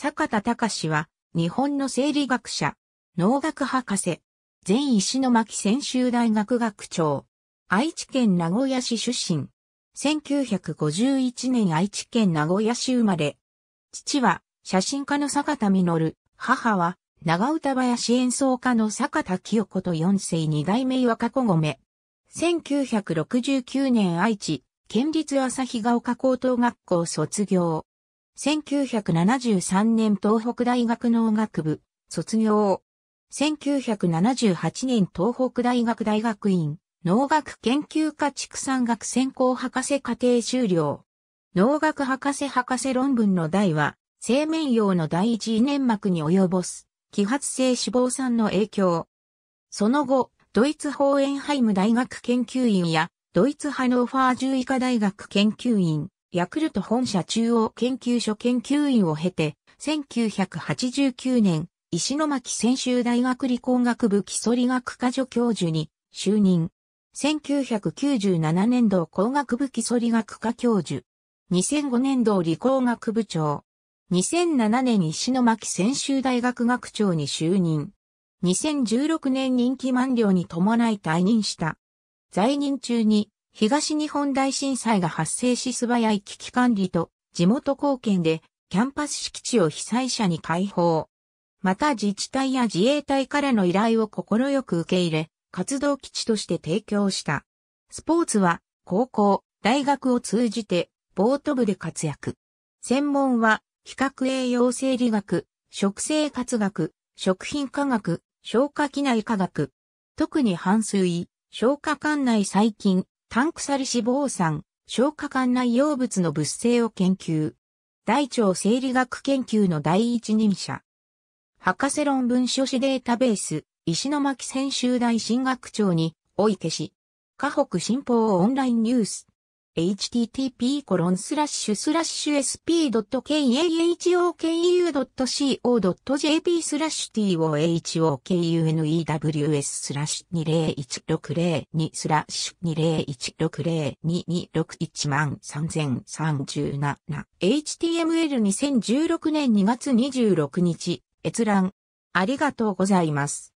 坂田隆は、日本の生理学者、農学博士、前石巻専修大学学長、愛知県名古屋市出身、1951年愛知県名古屋市生まれ、父は写真家の坂田実、母は長唄林演奏家の坂田清子と四世二代目岩子米。1969年愛知県立朝日が丘高等学校卒業。1973年東北大学農学部、卒業。1978年東北大学大学院、農学研究科畜産学専攻博士課程修了。農学博士博士論文の題は、生命用の第一位粘膜に及ぼす、揮発性脂肪酸の影響。その後、ドイツホーエンハイム大学研究員や、ドイツハノーファー獣医科大学研究員、ヤクルト本社中央研究所研究員を経て、1989年、石巻専修大学理工学部基礎理学科助教授に就任。1997年度工学部基礎理学科教授。2005年度理工学部長。2007年石巻専修大学学長に就任。2016年任期満了に伴い退任した。在任中に東日本大震災が発生し素早い危機管理と地元貢献でキャンパス敷地を被災者に開放。また自治体や自衛隊からの依頼を快く受け入れ、活動基地として提供した。スポーツは高校、大学を通じてボート部で活躍。専門は企画栄養生理学、食生活学、食品科学、消化器内科学。特に半数位、消化管内細菌、タンクサリ脂肪酸、消化管内容物の物性を研究。大腸生理学研究の第一人者。博士論文書士データベース、石巻専修大進学長に、おいけし。河北新報オンラインニュース。http://sp.kahokeu.co.jp スラッシュ tohokunews スラッシュ2016002スラッシュ201602261万3037 HTML2016 年2月26日閲覧ありがとうございます。